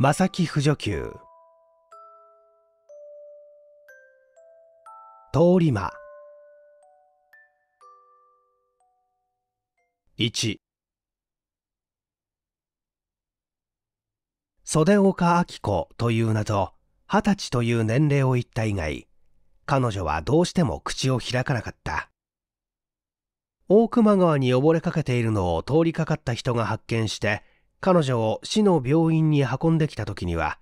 正木不助給通り魔1袖岡明子という名と二十歳という年齢を言った以外彼女はどうしても口を開かなかった大熊川に溺れかけているのを通りかかった人が発見して彼女を市の病院に運んできた時には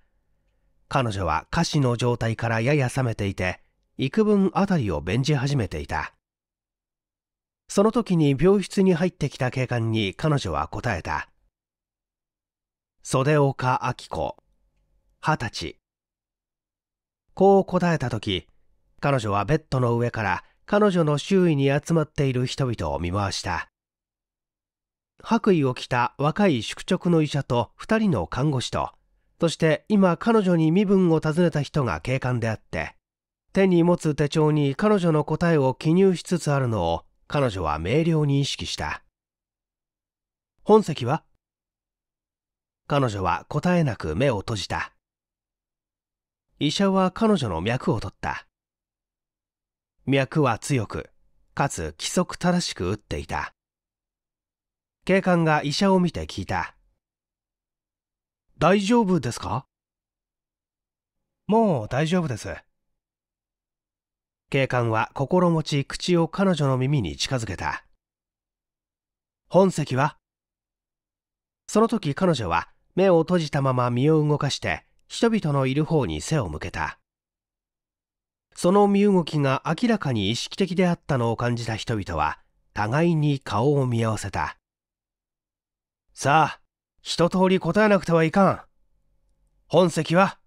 彼女は下肢の状態からやや冷めていて幾分あたりを便じ始めていたその時に病室に入ってきた警官に彼女は答えた袖岡明子二十歳こう答えた時彼女はベッドの上から彼女の周囲に集まっている人々を見回した白衣を着た若い宿直の医者と2人の看護師とそして今彼女に身分を尋ねた人が警官であって手に持つ手帳に彼女の答えを記入しつつあるのを彼女は明瞭に意識した本籍は彼女は答えなく目を閉じた医者は彼女の脈を取った脈は強くかつ規則正しく打っていた警官が医者を見て聞いた。大丈夫ですかもう大丈夫です。警官は心持ち口を彼女の耳に近づけた。本席はその時彼女は目を閉じたまま身を動かして人々のいる方に背を向けた。その身動きが明らかに意識的であったのを感じた人々は互いに顔を見合わせた。さあ、一通り答えなくてはいかん。本籍は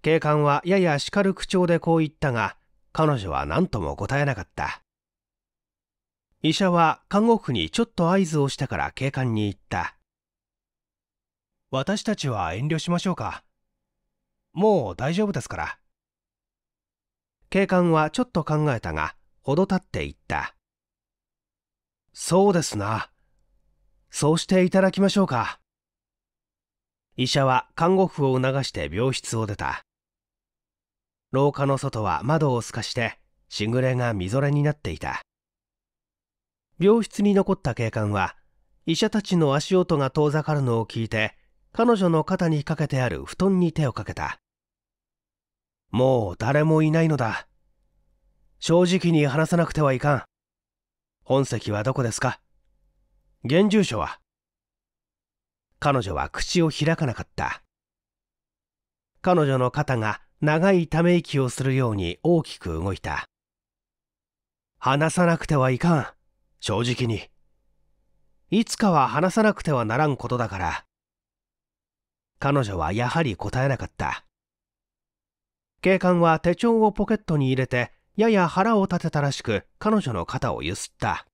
警官はやや叱る口調でこう言ったが、彼女は何とも答えなかった。医者は看護婦にちょっと合図をしたから警官に言った。私たちは遠慮しましょうか。もう大丈夫ですから。警官はちょっと考えたが、ほどたって言った。そうですな。そうしていただきましょうか。医者は看護婦を促して病室を出た。廊下の外は窓を透かして、しぐれがみぞれになっていた。病室に残った警官は、医者たちの足音が遠ざかるのを聞いて、彼女の肩にかけてある布団に手をかけた。もう誰もいないのだ。正直に話さなくてはいかん。本席はどこですか現住所は彼女は口を開かなかった彼女の肩が長いため息をするように大きく動いた話さなくてはいかん正直にいつかは話さなくてはならんことだから彼女はやはり答えなかった警官は手帳をポケットに入れてやや腹を立てたらしく彼女の肩をゆすった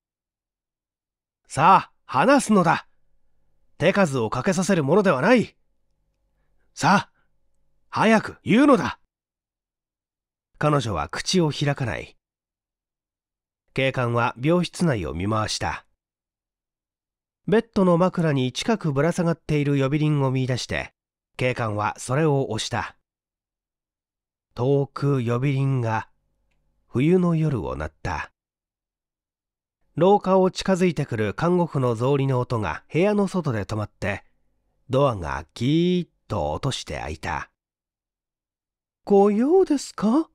さあ話すのだ。手数をかけさせるものではない。さあ、早く言うのだ。彼女は口を開かない。警官は病室内を見回した。ベッドの枕に近くぶら下がっている呼び鈴を見出して、警官はそれを押した。遠く呼び鈴が冬の夜を鳴った。廊下を近づいてくる看護婦の草履の音が部屋の外で止まって、ドアがギーッと落として開いた。ご用ですか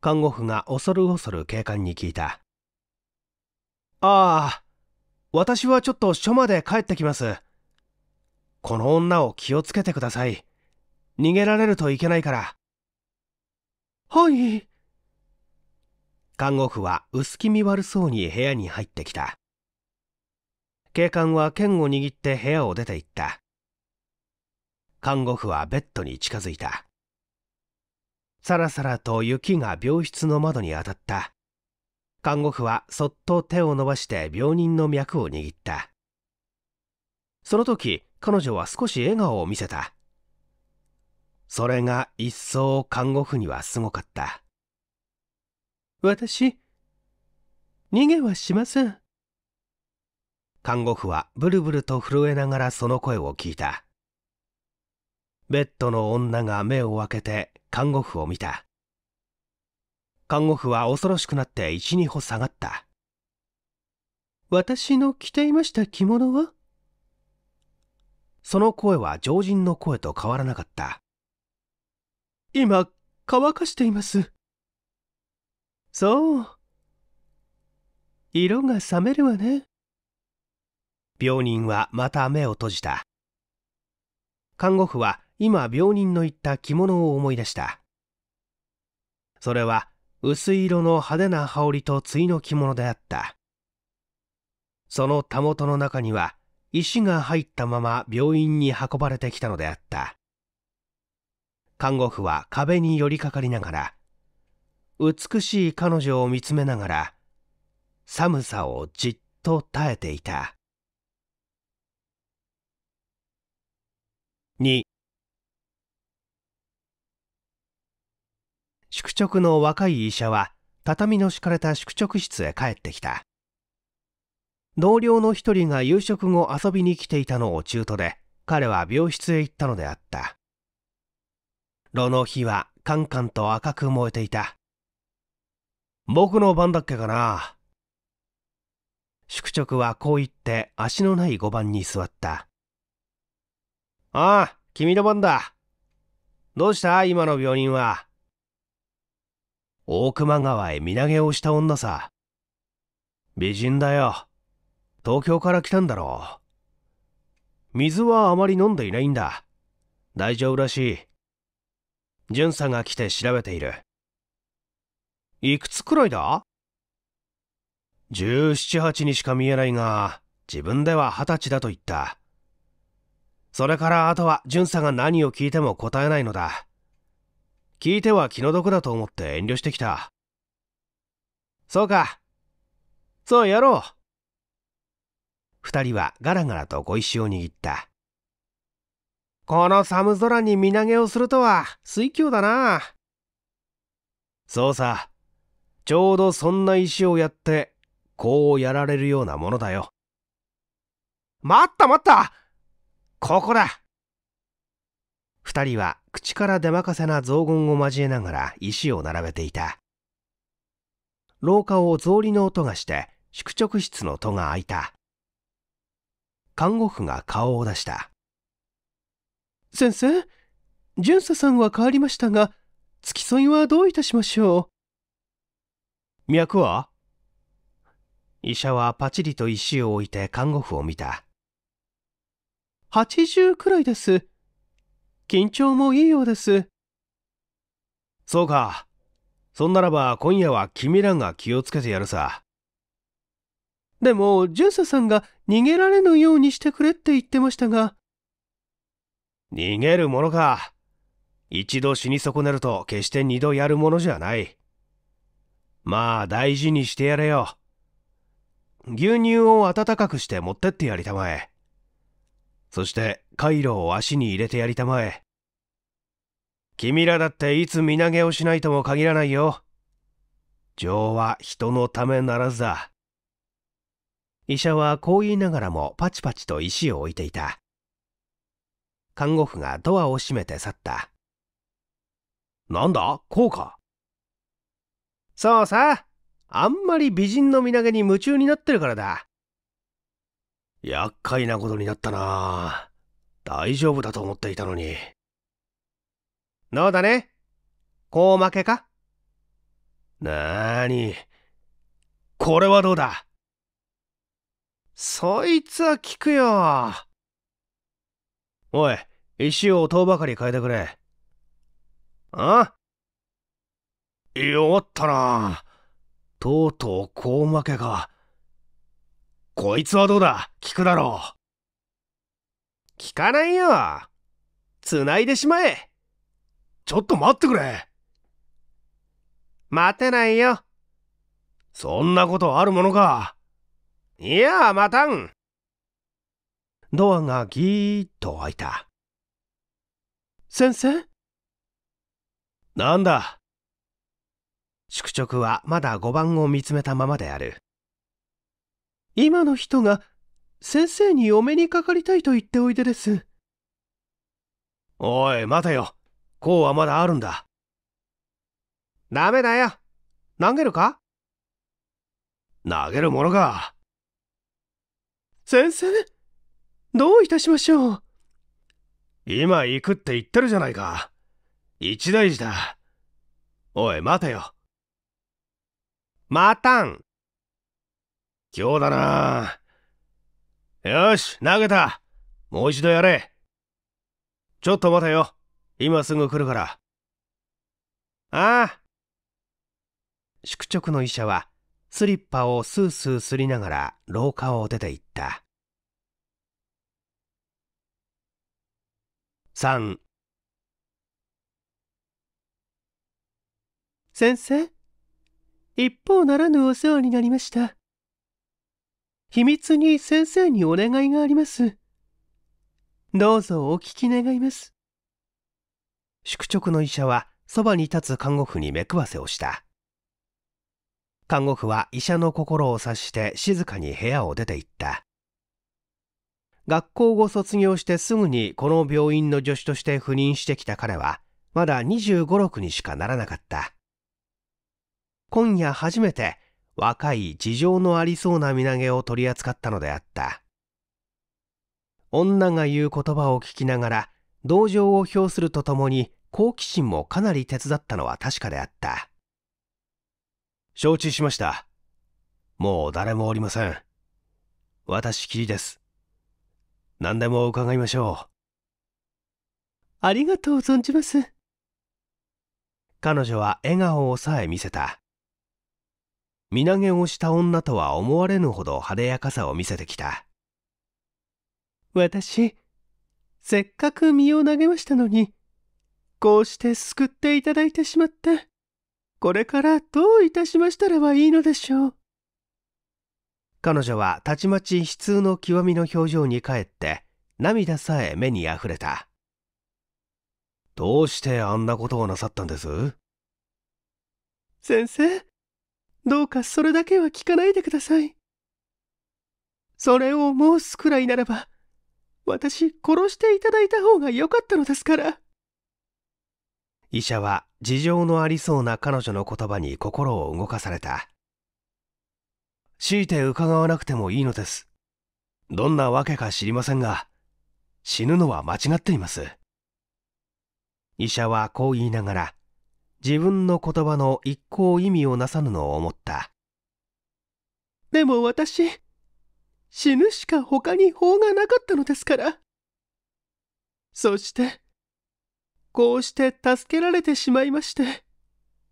看護婦が恐る恐る警官に聞いた。ああ、私はちょっと署まで帰ってきます。この女を気をつけてください。逃げられるといけないから。はい。看護婦は薄気味悪そうに部屋に入ってきた警官は剣を握って部屋を出て行った看護婦はベッドに近づいたさらさらと雪が病室の窓に当たった看護婦はそっと手を伸ばして病人の脈を握ったその時彼女は少し笑顔を見せたそれが一層看護婦にはすごかった私、逃げはしません。看護婦はブルブルと震えながらその声を聞いた。ベッドの女が目を開けて看護婦を見た。看護婦は恐ろしくなって一二歩下がった。私の着ていました着物はその声は常人の声と変わらなかった。今、乾かしています。そう。色が覚めるわね。病人はまた目を閉じた。看護婦は今病人の言った着物を思い出した。それは薄い色の派手な羽織と対の着物であった。そのたもとの中には石が入ったまま病院に運ばれてきたのであった。看護婦は壁に寄りかかりながら美しい彼女を見つめながら寒さをじっと耐えていた2宿直の若い医者は畳の敷かれた宿直室へ帰ってきた同僚の一人が夕食後遊びに来ていたのを中途で彼は病室へ行ったのであった炉の火はカンカンと赤く燃えていた僕の番だっけかな。宿直はこう言って足のない5番に座った。ああ、君の番だ。どうした今の病人は。大熊川へ身投げをした女さ。美人だよ。東京から来たんだろう。水はあまり飲んでいないんだ。大丈夫らしい。巡査が来て調べている。いくつくらいだ ?17、8にしか見えないが、自分では二十歳だと言った。それからあとは巡査が何を聞いても答えないのだ。聞いては気の毒だと思って遠慮してきた。そうか。そうやろう。二人はガラガラと小石を握った。この寒空に身投げをするとは水凶だな。そうさ。ちょうどそんな石をやって、こうやられるようなものだよ。待った待ったここだ二人は口から出まかせな雑言を交えながら石を並べていた。廊下を草履の音がして、宿直室の戸が開いた。看護婦が顔を出した。先生、巡査さんはわりましたが、付き添いはどういたしましょう。脈は医者はパチリと石を置いて看護婦を見た。80くらいです。緊張もいいようです。そうか。そんならば今夜は君らが気をつけてやるさ。でも、巡査さんが逃げられぬようにしてくれって言ってましたが。逃げるものか。一度死に損ねると決して二度やるものじゃない。まあ大事にしてやれよ。牛乳を温かくして持ってってやりたまえ。そしてカイロを足に入れてやりたまえ。君らだっていつ身投げをしないとも限らないよ。情は人のためならずだ。医者はこう言いながらもパチパチと石を置いていた。看護婦がドアを閉めて去った。なんだこうかそうさ、あんまり美人の身投げに夢中になってるからだ。厄介なことになったな大丈夫だと思っていたのに。どうだねこう負けかなーに。これはどうだそいつは聞くよ。おい、石を音ばかり変えてくれ。あ弱ったなとうとうこう負けがこいつはどうだ聞くだろう聞かないよ繋いでしまえちょっと待ってくれ待てないよそんなことあるものかいや待たんドアがギーッと開いた先生なんだ宿直はまだ5番を見つめたままである。今の人が先生にお目にかかりたいと言っておいでです。おい、待てよ。こうはまだあるんだ。ダメだよ。投げるか投げるものか。先生、どういたしましょう。今行くって言ってるじゃないか。一大事だ。おい、待てよ。またん。今日だなよし、投げた。もう一度やれ。ちょっと待てよ。今すぐ来るから。ああ。宿直の医者は、スリッパをスースーすりながら廊下を出て行った。3先生一方ならぬお世話になりました。秘密に先生にお願いがあります。どうぞお聞き願います。宿直の医者はそばに立つ看護婦に目くわせをした。看護婦は医者の心を察して静かに部屋を出て行った。学校を卒業してすぐにこの病院の助手として赴任してきた彼は、まだ25、6にしかならなかった。今夜初めて若い事情のありそうな身投げを取り扱ったのであった女が言う言葉を聞きながら同情を表するとともに好奇心もかなり手伝ったのは確かであった承知しましたもう誰もおりません私きりです何でも伺いましょうありがとう存じます彼女は笑顔をさえ見せた身投げをした女とは思われぬほど晴れやかさを見せてきた私せっかく身を投げましたのにこうして救っていただいてしまってこれからどういたしましたらはいいのでしょう彼女はたちまち悲痛の極みの表情に帰って涙さえ目にあふれたどうしてあんなことをなさったんです先生どうかそれだけは聞かないでください。それを申すくらいならば、私殺していただいた方が良かったのですから。医者は事情のありそうな彼女の言葉に心を動かされた。強いて伺わなくてもいいのです。どんなわけか知りませんが、死ぬのは間違っています。医者はこう言いながら、自分の言葉の一向意味をなさぬのを思った。でも私、死ぬしか他に法がなかったのですから。そして、こうして助けられてしまいまして、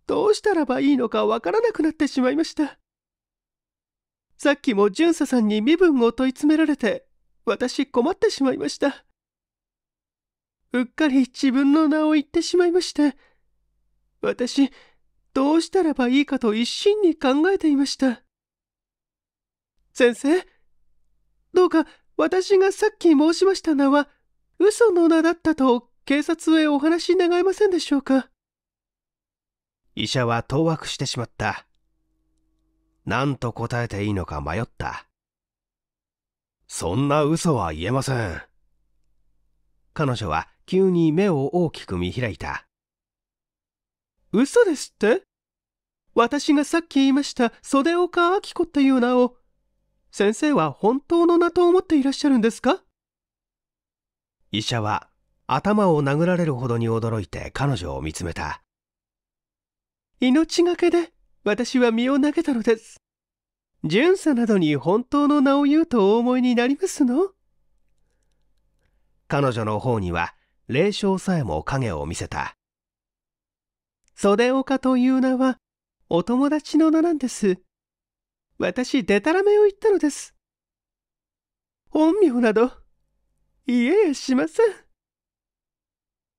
どうしたらばいいのかわからなくなってしまいました。さっきも巡査さんに身分を問い詰められて、私困ってしまいました。うっかり自分の名を言ってしまいまして、私、どうしたらばいいかと一心に考えていました。先生、どうか私がさっき申しました名は、嘘の名だったと警察へお話し願えませんでしょうか。医者は当惑してしまった。何と答えていいのか迷った。そんな嘘は言えません。彼女は急に目を大きく見開いた。嘘ですって私がさっき言いました袖岡明子っていう名を、先生は本当の名と思っていらっしゃるんですか医者は頭を殴られるほどに驚いて彼女を見つめた。命がけで私は身を投げたのです。巡査などに本当の名を言うとお思いになりますの彼女の方には霊障さえも影を見せた。袖岡という名は、お友達の名なんです。私、でたらめを言ったのです。本名など、言えやしません。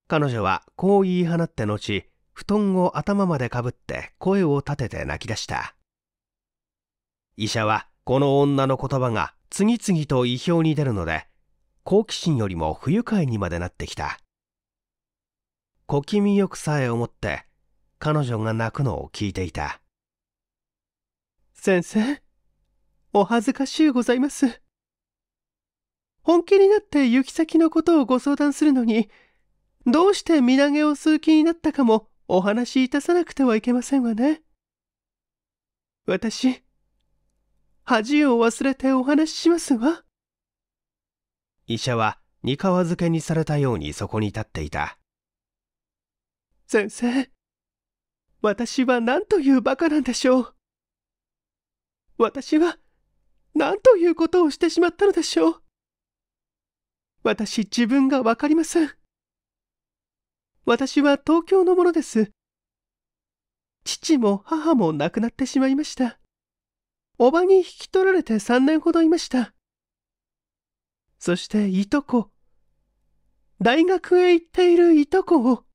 彼女はこう言い放った後、布団を頭までかぶって声を立てて泣き出した。医者はこの女の言葉が次々と意表に出るので、好奇心よりも不愉快にまでなってきた。小気味よくさえ思って彼女が泣くのを聞いていた先生お恥ずかしゅうございます本気になって行き先のことをご相談するのにどうして身投げをする気になったかもお話しいたさなくてはいけませんわね私恥を忘れてお話ししますわ医者は二皮漬けにされたようにそこに立っていた先生私は何というバカなんでしょう。私は何ということをしてしまったのでしょう。私自分がわかりません。私は東京のものです。父も母も亡くなってしまいました。おばに引き取られて三年ほどいました。そしていとこ。大学へ行っているいとこを。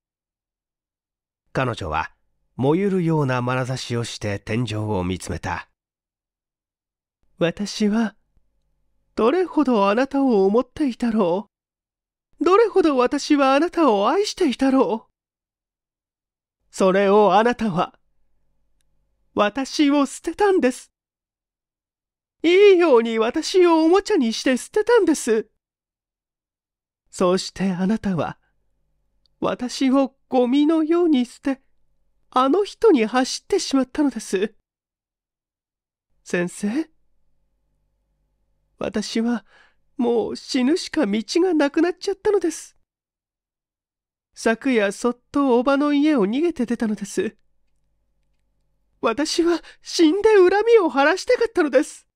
彼女は燃ゆるような眼差しをして天井を見つめた私はどれほどあなたを思っていたろうどれほど私はあなたを愛していたろうそれをあなたは私を捨てたんですいいように私をおもちゃにして捨てたんですそしてあなたは私をゴミのように捨てあの人に走ってしまったのです。先生、私はもう死ぬしか道がなくなっちゃったのです。昨夜そっとおばの家を逃げて出たのです。私は死んで恨みを晴らしたかったのです。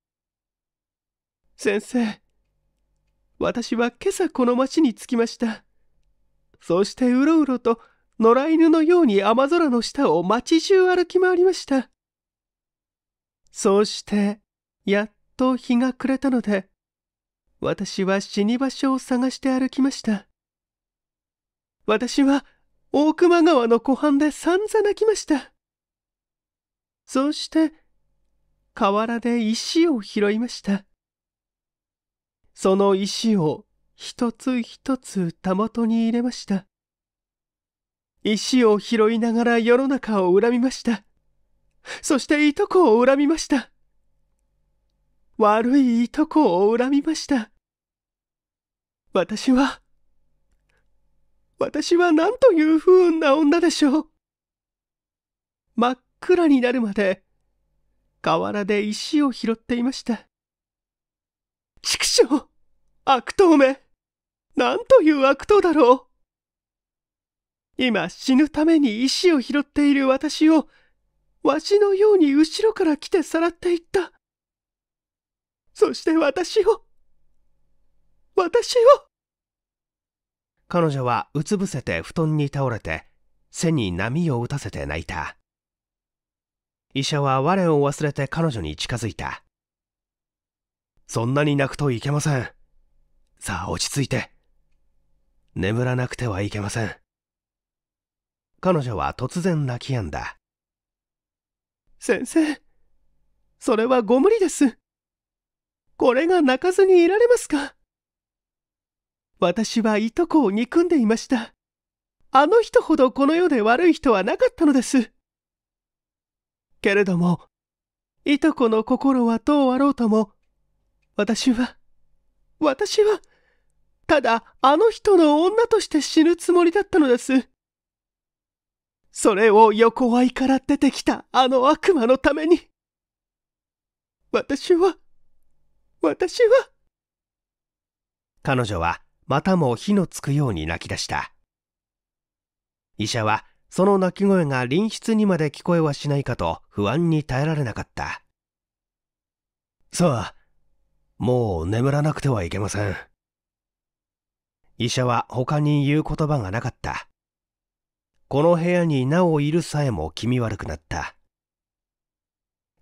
先生、私は今朝この町に着きました。そうしてうろうろと野良犬のように雨空の下を街中歩き回りました。そうして、やっと日が暮れたので、私は死に場所を探して歩きました。私は大熊川の湖畔で散々泣きました。そうして、河原で石を拾いました。その石を一つ一つたもとに入れました。石を拾いながら世の中を恨みました。そしていとこを恨みました。悪いいとこを恨みました。私は、私は何という不運な女でしょう。真っ暗になるまで、河原で石を拾っていました。畜生悪党め何という悪党だろう今死ぬために石を拾っている私を、わしのように後ろから来てさらっていった。そして私を、私を彼女はうつ伏せて布団に倒れて、背に波を打たせて泣いた。医者は我を忘れて彼女に近づいた。そんなに泣くといけません。さあ落ち着いて。眠らなくてはいけません。彼女は突然泣き止んだ先生それはご無理ですこれが泣かずにいられますか私はいとこを憎んでいましたあの人ほどこの世で悪い人はなかったのですけれどもいとこの心はどうあろうとも私は私はただあの人の女として死ぬつもりだったのですそれを横合いから出てきたあの悪魔のために。私は、私は。彼女はまたも火のつくように泣き出した。医者はその泣き声が隣室にまで聞こえはしないかと不安に耐えられなかった。さあ、もう眠らなくてはいけません。医者は他に言う言葉がなかった。この部屋になおいるさえも気味悪くなった。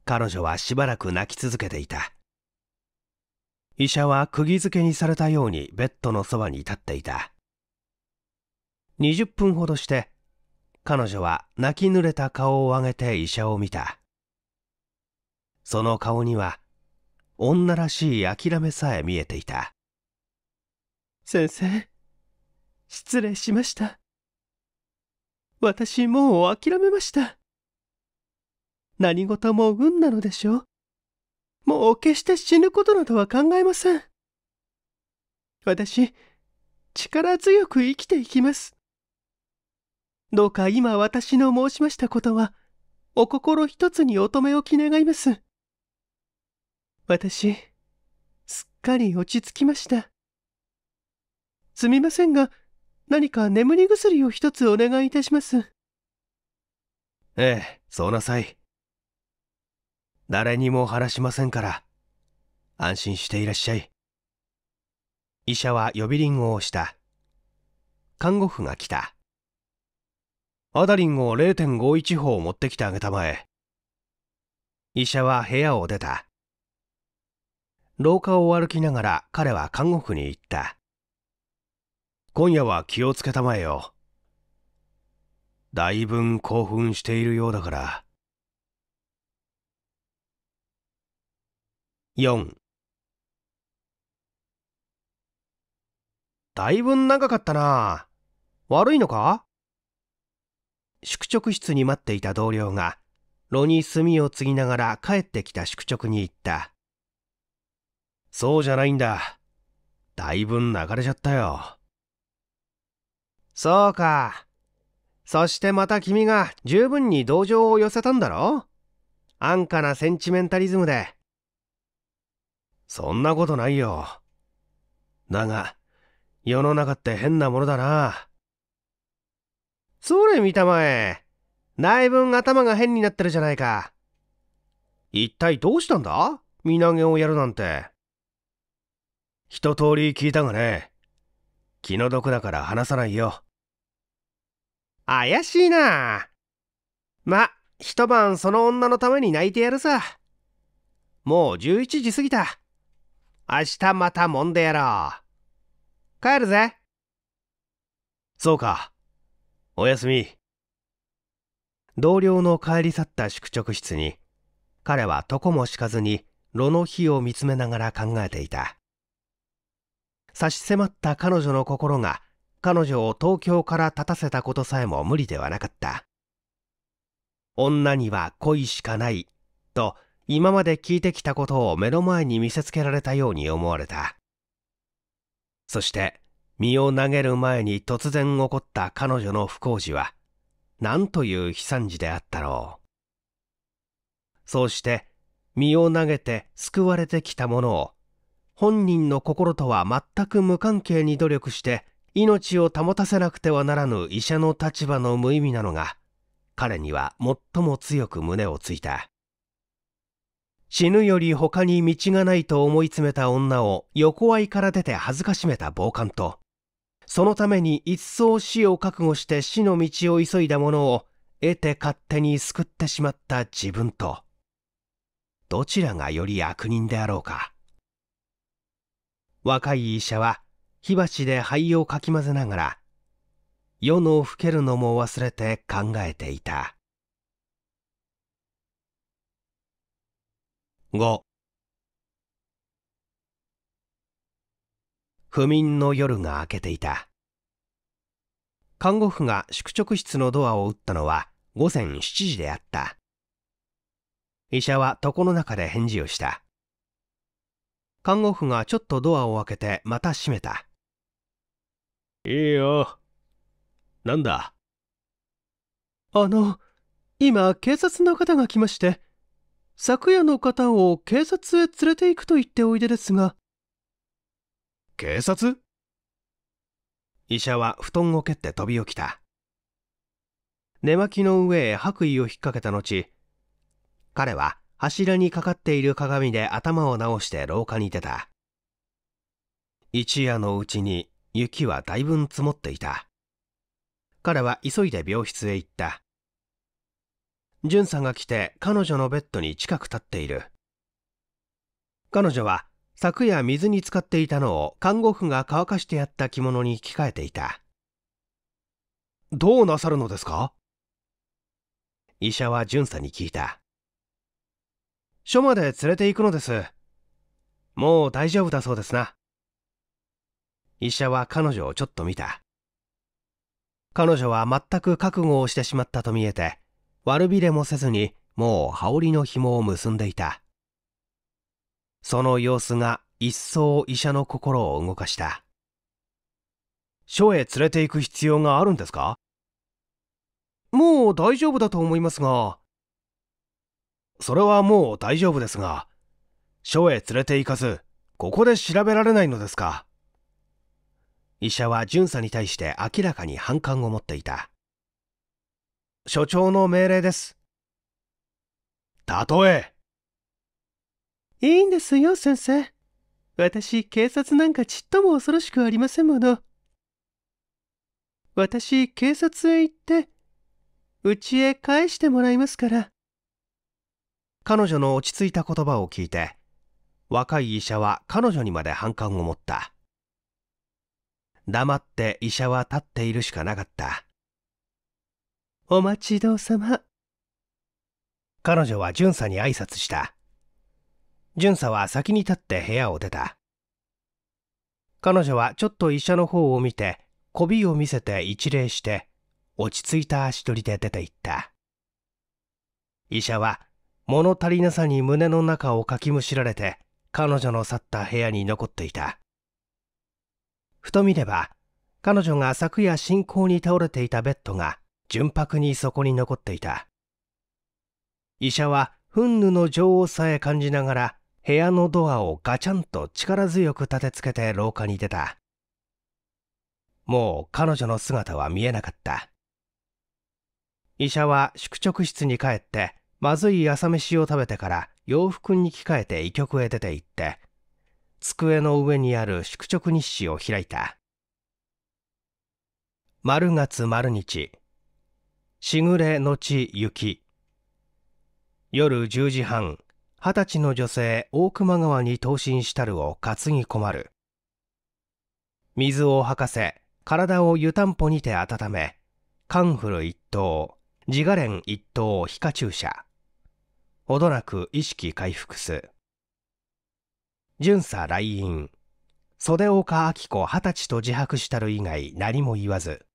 彼女はしばらく泣き続けていた。医者は釘付けにされたようにベッドのそばに立っていた。20分ほどして、彼女は泣き濡れた顔を上げて医者を見た。その顔には、女らしい諦めさえ見えていた。先生、失礼しました。私もう諦めました。何事も運なのでしょう。もう決して死ぬことなどは考えません。私、力強く生きていきます。どうか今私の申しましたことは、お心一つにお女めをき願います。私、すっかり落ち着きました。すみませんが、何か眠り薬を一つお願いいたします。ええ、そうなさい。誰にも話しませんから、安心していらっしゃい。医者は呼び鈴を押した。看護婦が来た。アダリンを0.51歩持ってきてあげたまえ。医者は部屋を出た。廊下を歩きながら彼は看護婦に言った。今夜は気をつけたまえよ。だいぶん興奮しているようだから。4だいぶん長かったな。悪いのか宿直室に待っていた同僚が、炉に炭を継ぎながら帰ってきた宿直に行った。そうじゃないんだ。だいぶん流れちゃったよ。そうか。そしてまた君が十分に同情を寄せたんだろ安価なセンチメンタリズムで。そんなことないよ。だが、世の中って変なものだな。それ見たまえ。だいぶん頭が変になってるじゃないか。一体どうしたんだ身投げをやるなんて。一通り聞いたがね。気の毒だから話さないよ。怪しいな。ま、一晩その女のために泣いてやるさ。もう11時過ぎた。明日また揉んでやろう。帰るぜ。そうか。おやすみ。同僚の帰り去った宿直室に、彼はとこも敷かずに炉の火を見つめながら考えていた。差し迫った彼女の心が彼女を東京から立たせたことさえも無理ではなかった女には恋しかないと今まで聞いてきたことを目の前に見せつけられたように思われたそして身を投げる前に突然起こった彼女の不幸事は何という悲惨事であったろうそうして身を投げて救われてきたものを本人の心とは全く無関係に努力して命を保たせなくてはならぬ医者の立場の無意味なのが彼には最も強く胸をついた死ぬより他に道がないと思い詰めた女を横合いから出て恥ずかしめた暴漢とそのために一層死を覚悟して死の道を急いだ者を得て勝手に救ってしまった自分とどちらがより悪人であろうか若い医者は火箸で灰をかき混ぜながら夜の更けるのも忘れて考えていた5不眠の夜が明けていた看護婦が宿直室のドアを打ったのは午前7時であった医者は床の中で返事をした看護婦がちょっとドアを開けてまた閉めたいいよ。なんだあの、今、警察の方が来まして、昨夜の方を警察へ連れて行くと言っておいでですが。警察医者は布団を蹴って飛び起きた。寝巻きの上へ白衣を引っ掛けた後、彼は柱にかかっている鏡で頭を直して廊下に出た。一夜のうちに雪はだいぶん積もっていた。彼は急いで病室へ行った。淳さんが来て彼女のベッドに近く立っている。彼女は昨夜水に浸かっていたのを看護婦が乾かしてやった着物に着替えていた。どうなさるのですか医者は巡査に聞いた。署まで連れて行くのです。もう大丈夫だそうですな。医者は彼女をちょっと見た。彼女は全く覚悟をしてしまったと見えて、悪びれもせずにもう羽織の紐を結んでいた。その様子が一層医者の心を動かした。署へ連れて行く必要があるんですかもう大丈夫だと思いますが。それはもう大丈夫ですが、署へ連れて行かず、ここで調べられないのですか医者は巡査に対して明らかに反感を持っていた所長の命令ですたとえいいんですよ先生私警察なんかちっとも恐ろしくありませんもの私警察へ行って家へ返してもらいますから彼女の落ち着いた言葉を聞いて若い医者は彼女にまで反感を持った黙って医者は立っているしかなかった。お待ちどうさま。彼女は巡査に挨拶した。巡査は先に立って部屋を出た。彼女はちょっと医者の方を見て、こびを見せて一礼して、落ち着いた足取りで出て行った。医者は物足りなさに胸の中をかきむしられて、彼女の去った部屋に残っていた。ふと見れば、彼女が昨夜進行に倒れていたベッドが純白にそこに残っていた。医者は憤怒の女王さえ感じながら部屋のドアをガチャンと力強く立てつけて廊下に出た。もう彼女の姿は見えなかった。医者は宿直室に帰ってまずい朝飯を食べてから洋服に着替えて医局へ出て行って机の上にある宿直日誌を開いた丸月丸日しぐれのち雪夜10時半二十歳の女性大熊川に投身したるを担ぎ込る水を吐かせ体を湯たんぽにて温めカンフル一等地ガレン一等皮下注射ほどなく意識回復す巡査来院袖岡明子二十歳と自白したる以外何も言わず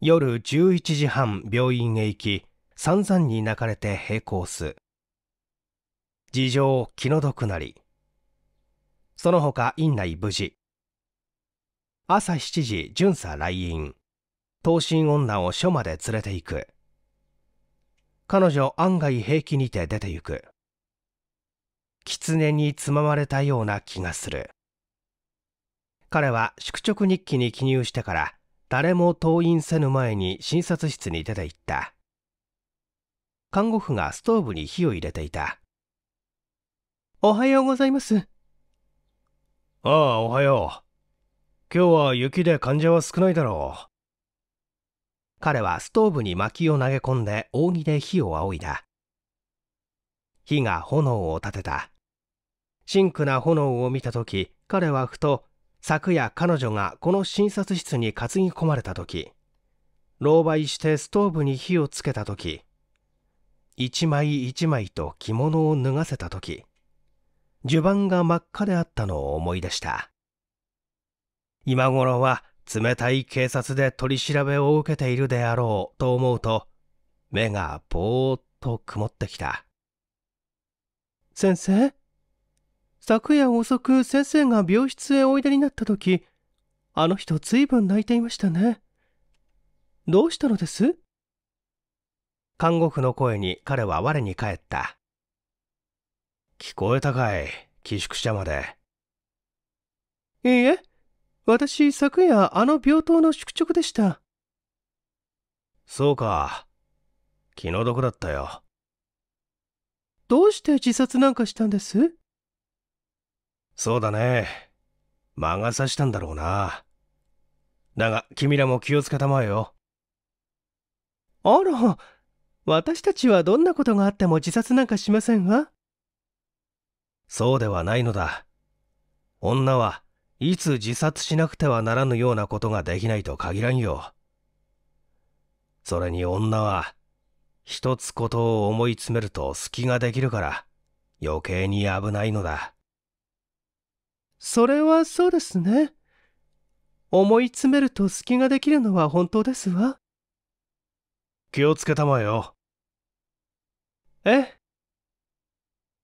夜11時半病院へ行き散々に泣かれて並行す事情気の毒なりその他院内無事朝7時巡査来院等身女を署まで連れて行く彼女案外平気にて出て行く狐につままれたような気がする彼は宿直日記に記入してから誰も登院せぬ前に診察室に出て行った看護婦がストーブに火を入れていたおはようございますああおはよう今日は雪で患者は少ないだろう彼はストーブに薪を投げ込んで扇で火を仰いだ火が炎を立てたン紅な炎を見た時彼はふと昨夜彼女がこの診察室に担ぎ込まれた時狼狽してストーブに火をつけた時一枚一枚と着物を脱がせた時襦袢が真っ赤であったのを思い出した今頃は冷たい警察で取り調べを受けているであろうと思うと目がぼーっと曇ってきた先生昨夜遅く先生が病室へおいでになった時、あの人ずいぶん泣いていましたね。どうしたのです看護婦の声に彼は我に返った。聞こえたかい、寄宿舎まで。いいえ、私昨夜あの病棟の宿直でした。そうか。気の毒だったよ。どうして自殺なんかしたんですそうだね。魔が差したんだろうな。だが、君らも気をつけたまえよ。あら、私たちはどんなことがあっても自殺なんかしませんわ。そうではないのだ。女はいつ自殺しなくてはならぬようなことができないと限らんよ。それに女は、一つことを思い詰めると隙ができるから、余計に危ないのだ。それはそうですね。思い詰めると隙ができるのは本当ですわ。気をつけたまえよ。え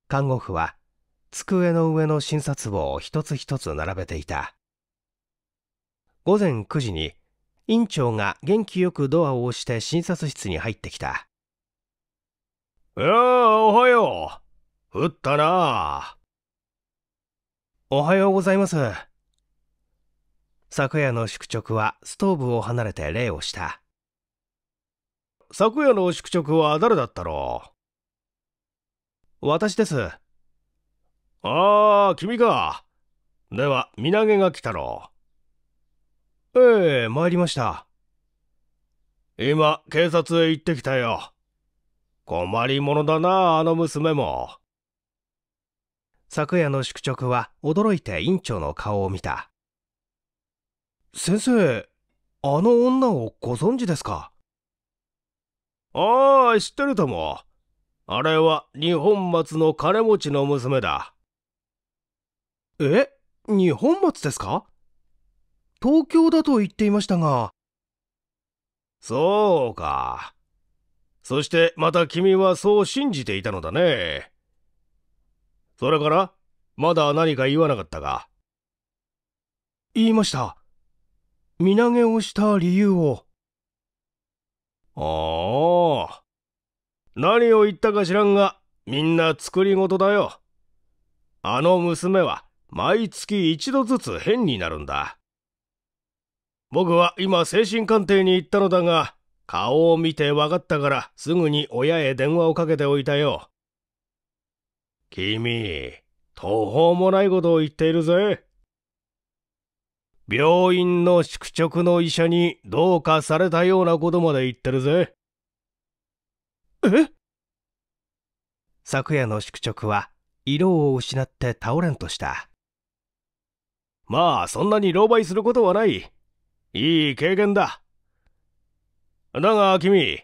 看護婦は机の上の診察簿を一つ一つ並べていた。午前9時に院長が元気よくドアを押して診察室に入ってきた。いやあ、おはよう。降ったなあ。おはようございます。昨夜の宿直はストーブを離れて礼をした。昨夜の宿直は誰だったろう私です。ああ、君か。では、身投げが来たろう。ええー、参りました。今、警察へ行ってきたよ。困り者だな、あの娘も。昨夜の宿直は驚いて院長の顔を見た先生あの女をご存知ですかああ知ってるともあれは二本松の金持ちの娘だえ二本松ですか東京だと言っていましたがそうかそしてまた君はそう信じていたのだねそれからまだ何か言わなかったか言いました。身投げをした理由を。ああ。何を言ったか知らんが、みんな作り事だよ。あの娘は毎月一度ずつ変になるんだ。僕は今精神鑑定に行ったのだが、顔を見て分かったからすぐに親へ電話をかけておいたよ。君、途方もないことを言っているぜ。病院の宿直の医者にどうかされたようなことまで言ってるぜ。え昨夜の宿直は色を失って倒れんとした。まあ、そんなに狼狽することはない。いい経験だ。だが君、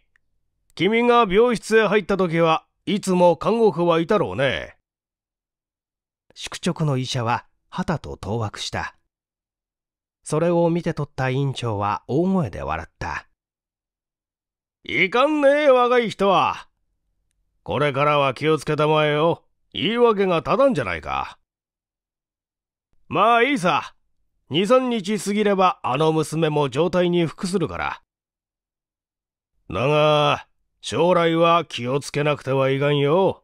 君が病室へ入った時はいつも看護婦はいたろうね。宿直の医者は旗と当惑したそれを見て取った院長は大声で笑ったいかんねえ若い人はこれからは気をつけたまえよ言い訳がただんじゃないかまあいいさ23日過ぎればあの娘も状態に服するからだが将来は気をつけなくてはいかんよ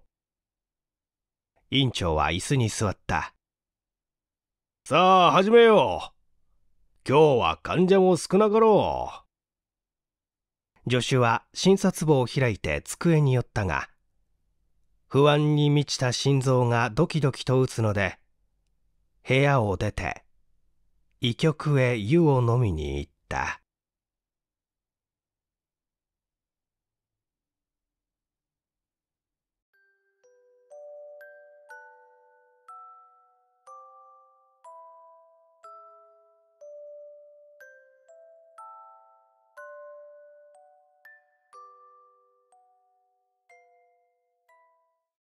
院長は椅子に座った。さあ、始めよう。今日は患者も少なかろう。助手は診察簿を開いて机に寄ったが、不安に満ちた心臓がドキドキと打つので、部屋を出て、医局へ湯を飲みに行った。